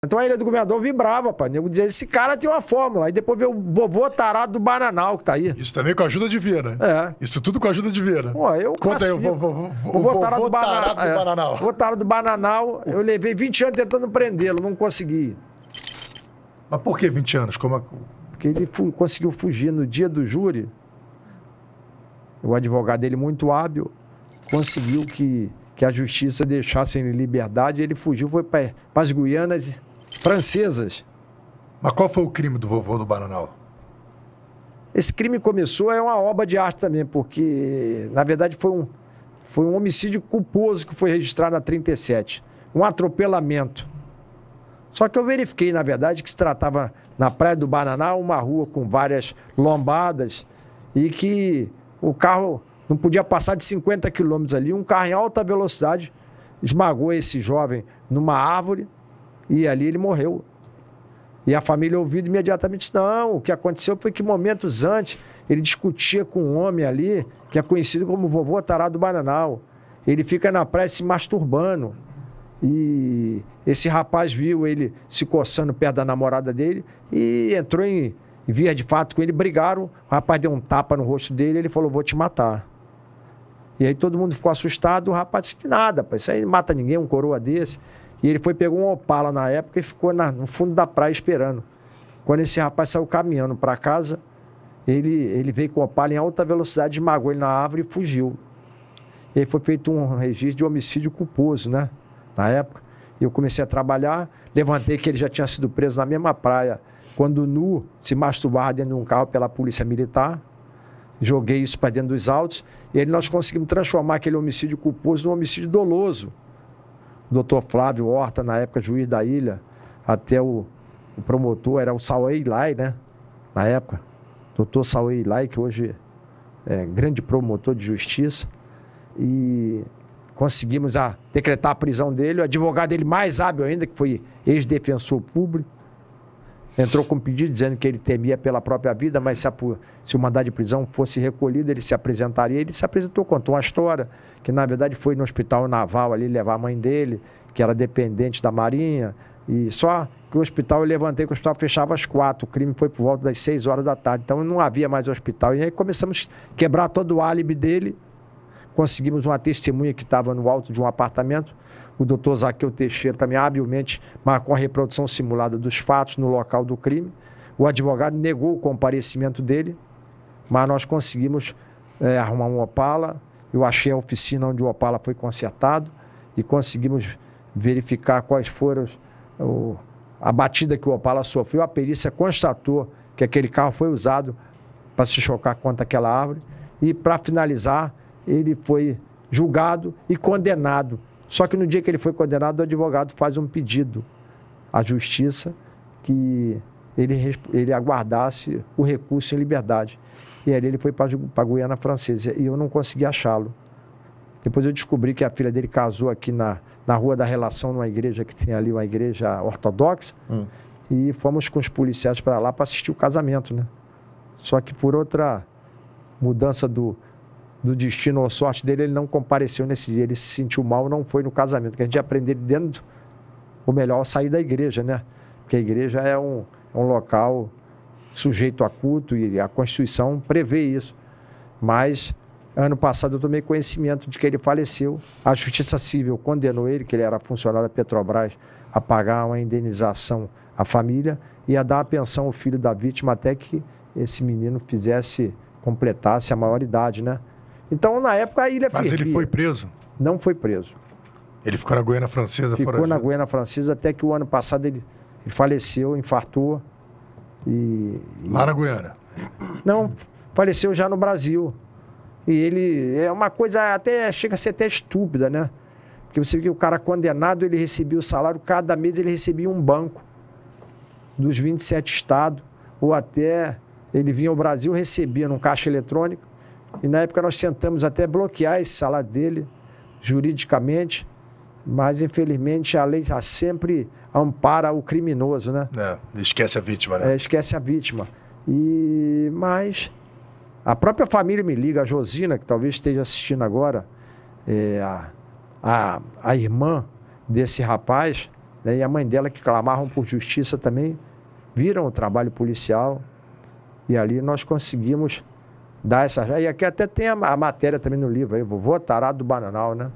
Então a Ilha do Governador vibrava, pá. Eu dizia, esse cara tem uma fórmula. Aí depois veio o vovô tarado do Bananal que tá aí. Isso também com a ajuda de Vieira. É. Isso tudo com a ajuda de vira. Pô, eu Conta aí, o vovô, tarado, do, Bananal. O do é. Bananal. vovô tarado do Bananal. Eu levei 20 anos tentando prendê-lo, não consegui. Mas por que 20 anos? Como a... É Porque ele fu conseguiu fugir no dia do júri. O advogado dele, muito hábil, conseguiu que, que a justiça deixasse ele em liberdade. Ele fugiu, foi para as Guianas francesas. Mas qual foi o crime do vovô do Bananal? Esse crime começou, é uma obra de arte também, porque, na verdade, foi um, foi um homicídio culposo que foi registrado na 37. Um atropelamento. Só que eu verifiquei, na verdade, que se tratava na Praia do Bananá uma rua com várias lombadas, e que o carro não podia passar de 50 quilômetros ali. Um carro em alta velocidade esmagou esse jovem numa árvore, e ali ele morreu. E a família ouvido imediatamente disse: não, o que aconteceu foi que momentos antes ele discutia com um homem ali, que é conhecido como vovô tarado bananal. Ele fica na praia se masturbando. E esse rapaz viu ele se coçando perto da namorada dele e entrou em via de fato com ele, brigaram. O rapaz deu um tapa no rosto dele ele falou: Vou te matar. E aí todo mundo ficou assustado. O rapaz disse: Nada, isso aí mata ninguém, um coroa desse. E ele foi, pegou um Opala na época e ficou na, no fundo da praia esperando. Quando esse rapaz saiu caminhando para casa, ele, ele veio com o Opala em alta velocidade, esmagou ele na árvore e fugiu. E aí foi feito um registro de homicídio culposo, né? Na época. E eu comecei a trabalhar, levantei que ele já tinha sido preso na mesma praia, quando nu se masturbava dentro de um carro pela polícia militar. Joguei isso para dentro dos autos. E aí nós conseguimos transformar aquele homicídio culposo num homicídio doloso doutor Flávio Horta, na época juiz da ilha, até o, o promotor, era o Sauei Lai, né? Na época. Doutor Sauei Lai, que hoje é grande promotor de justiça. E conseguimos a, ah, decretar a prisão dele. O advogado dele, mais hábil ainda, que foi ex-defensor público, entrou com um pedido dizendo que ele temia pela própria vida, mas se, a, se o mandado de prisão fosse recolhido, ele se apresentaria. Ele se apresentou, contou uma história, que na verdade foi no hospital naval ali levar a mãe dele, que era dependente da Marinha, e só que o hospital eu levantei, que o hospital fechava às quatro. O crime foi por volta das seis horas da tarde. Então não havia mais hospital. E aí começamos a quebrar todo o álibi dele. Conseguimos uma testemunha que estava no alto de um apartamento. O doutor Zaqueu Teixeira também habilmente marcou a reprodução simulada dos fatos no local do crime. O advogado negou o comparecimento dele, mas nós conseguimos é, arrumar um Opala. Eu achei a oficina onde o Opala foi consertado e conseguimos verificar quais foram os, o, a batida que o Opala sofreu. A perícia constatou que aquele carro foi usado para se chocar contra aquela árvore. E, para finalizar, ele foi julgado e condenado só que no dia que ele foi condenado, o advogado faz um pedido à justiça que ele, ele aguardasse o recurso em liberdade. E ali ele foi para a Guiana Francesa e eu não consegui achá-lo. Depois eu descobri que a filha dele casou aqui na, na Rua da Relação, numa igreja que tem ali, uma igreja ortodoxa, hum. e fomos com os policiais para lá para assistir o casamento, né? Só que por outra mudança do, do destino ou sorte dele, ele não compareceu nesse dia, ele se sentiu mal, não foi no casamento, que a gente aprender dentro, ou melhor, sair da igreja, né? Porque a igreja é um, é um local sujeito a culto e a Constituição prevê isso. Mas ano passado eu tomei conhecimento de que ele faleceu. A Justiça Civil condenou ele, que ele era funcionário da Petrobras, a pagar uma indenização à família e a dar a pensão ao filho da vítima até que esse menino fizesse completasse a maioridade, né? Então, na época, a ilha Mas fervia. ele foi preso? Não foi preso. Ele ficou na Guiana Francesa? Ficou na Guiana Francesa até que o ano passado ele, ele faleceu, infartou. E, e... Lá na Guiana? Não, faleceu já no Brasil. E ele é uma coisa até chega a ser até estúpida, né? Porque você vê que o cara condenado, ele recebia o salário, cada mês ele recebia um banco dos 27 estados, ou até ele vinha ao Brasil, recebia num caixa eletrônico, e na época nós tentamos até bloquear esse salário dele juridicamente, mas infelizmente a lei tá sempre ampara o criminoso, né? É, esquece a vítima, né? É, esquece a vítima. E mas a própria família me liga, a Josina que talvez esteja assistindo agora, é, a, a, a irmã desse rapaz né, e a mãe dela que clamavam por justiça também viram o trabalho policial e ali nós conseguimos Dá essa. E aqui até tem a, a matéria também no livro aí, vovô Tarado do Bananal, né?